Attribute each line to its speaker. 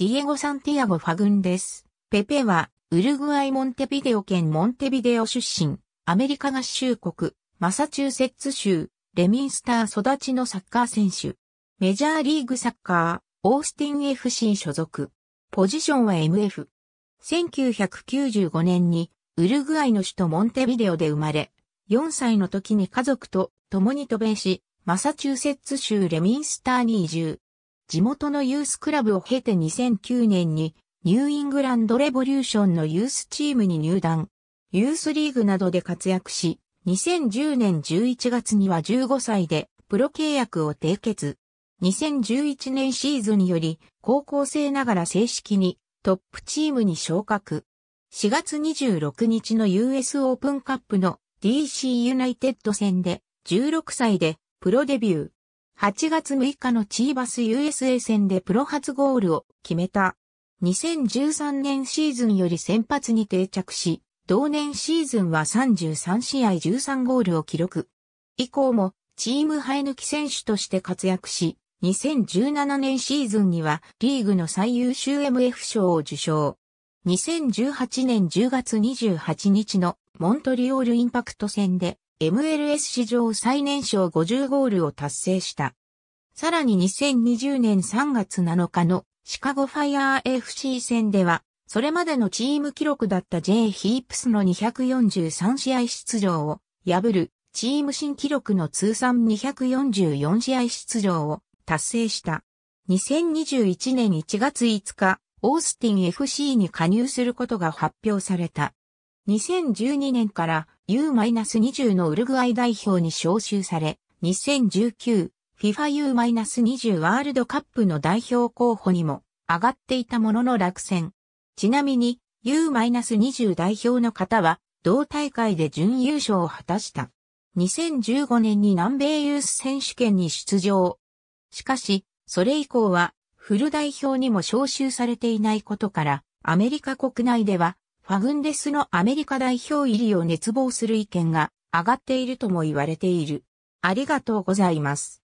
Speaker 1: ディエゴ・サンティアゴ・ファグンです。ペペは、ウルグアイ・モンテビデオ県モンテビデオ出身、アメリカ合衆国、マサチューセッツ州、レミンスター育ちのサッカー選手。メジャーリーグサッカー、オースティン FC 所属。ポジションは MF。1995年に、ウルグアイの首都モンテビデオで生まれ、4歳の時に家族と共に渡米し、マサチューセッツ州レミンスターに移住。地元のユースクラブを経て2009年にニューイングランドレボリューションのユースチームに入団。ユースリーグなどで活躍し、2010年11月には15歳でプロ契約を締結。2011年シーズンより高校生ながら正式にトップチームに昇格。4月26日の US オープンカップの DC ユナイテッド戦で16歳でプロデビュー。8月6日のチーバス USA 戦でプロ初ゴールを決めた。2013年シーズンより先発に定着し、同年シーズンは33試合13ゴールを記録。以降もチーム生え抜き選手として活躍し、2017年シーズンにはリーグの最優秀 MF 賞を受賞。2018年10月28日のモントリオールインパクト戦で MLS 史上最年少50ゴールを達成した。さらに2020年3月7日のシカゴファイアー FC 戦では、それまでのチーム記録だった J ヒープスの243試合出場を破るチーム新記録の通算244試合出場を達成した。2021年1月5日、オースティン FC に加入することが発表された。2012年から U-20 のウルグアイ代表に招集され、2019 FIFA U-20 ワールドカップの代表候補にも上がっていたものの落選。ちなみに U-20 代表の方は同大会で準優勝を果たした。2015年に南米ユース選手権に出場。しかし、それ以降はフル代表にも招集されていないことから、アメリカ国内ではファグンデスのアメリカ代表入りを熱望する意見が上がっているとも言われている。ありがとうございます。